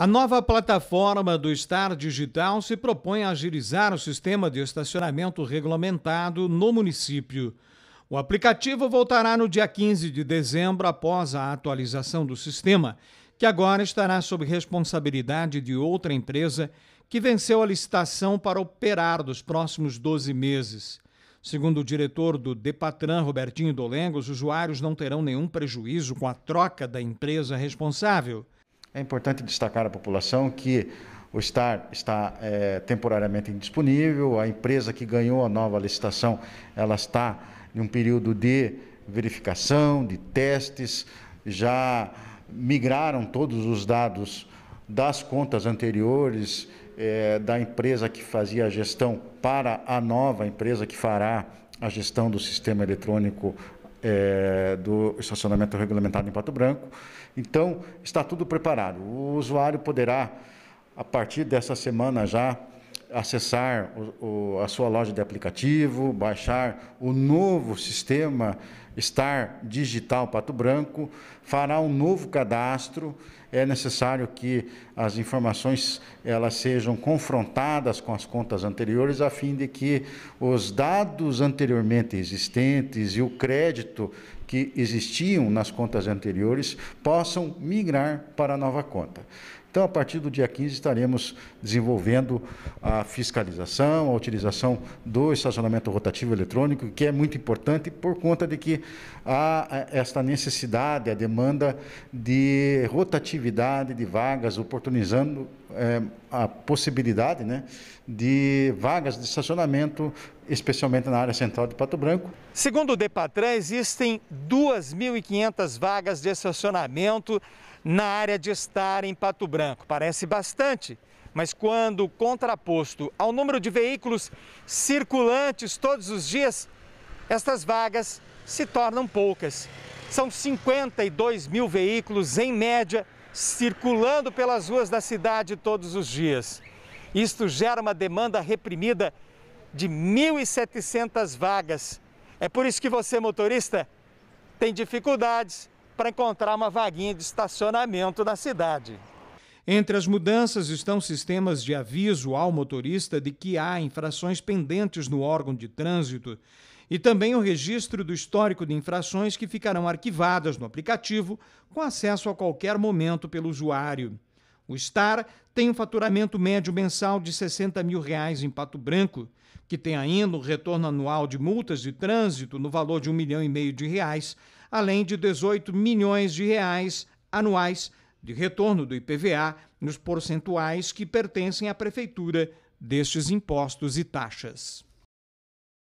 A nova plataforma do Star Digital se propõe a agilizar o sistema de estacionamento regulamentado no município. O aplicativo voltará no dia 15 de dezembro após a atualização do sistema, que agora estará sob responsabilidade de outra empresa que venceu a licitação para operar dos próximos 12 meses. Segundo o diretor do Depatran, Robertinho Dolengo, os usuários não terão nenhum prejuízo com a troca da empresa responsável. É importante destacar à população que o STAR está é, temporariamente indisponível, a empresa que ganhou a nova licitação, ela está em um período de verificação, de testes, já migraram todos os dados das contas anteriores é, da empresa que fazia a gestão para a nova empresa que fará a gestão do sistema eletrônico é, do estacionamento regulamentado em Pato Branco. Então, está tudo preparado. O usuário poderá, a partir dessa semana já, acessar o, o, a sua loja de aplicativo, baixar o novo sistema Star Digital Pato Branco fará um novo cadastro. É necessário que as informações elas sejam confrontadas com as contas anteriores a fim de que os dados anteriormente existentes e o crédito que existiam nas contas anteriores possam migrar para a nova conta. Então, a partir do dia 15, estaremos desenvolvendo a fiscalização, a utilização do estacionamento rotativo eletrônico, que é muito importante por conta de que a esta necessidade, a demanda de rotatividade de vagas, oportunizando é, a possibilidade né, de vagas de estacionamento, especialmente na área central de Pato Branco. Segundo o Depatran, existem 2.500 vagas de estacionamento na área de estar em Pato Branco. Parece bastante, mas quando contraposto ao número de veículos circulantes todos os dias, estas vagas se tornam poucas. São 52 mil veículos, em média, circulando pelas ruas da cidade todos os dias. Isto gera uma demanda reprimida de 1.700 vagas. É por isso que você, motorista, tem dificuldades para encontrar uma vaguinha de estacionamento na cidade. Entre as mudanças estão sistemas de aviso ao motorista de que há infrações pendentes no órgão de trânsito e também o registro do histórico de infrações que ficarão arquivadas no aplicativo, com acesso a qualquer momento pelo usuário. O STAR tem um faturamento médio mensal de 60 mil reais em Pato Branco, que tem ainda um retorno anual de multas de trânsito no valor de um milhão e meio de reais, além de 18 milhões de reais anuais de retorno do IPVA nos percentuais que pertencem à prefeitura destes impostos e taxas.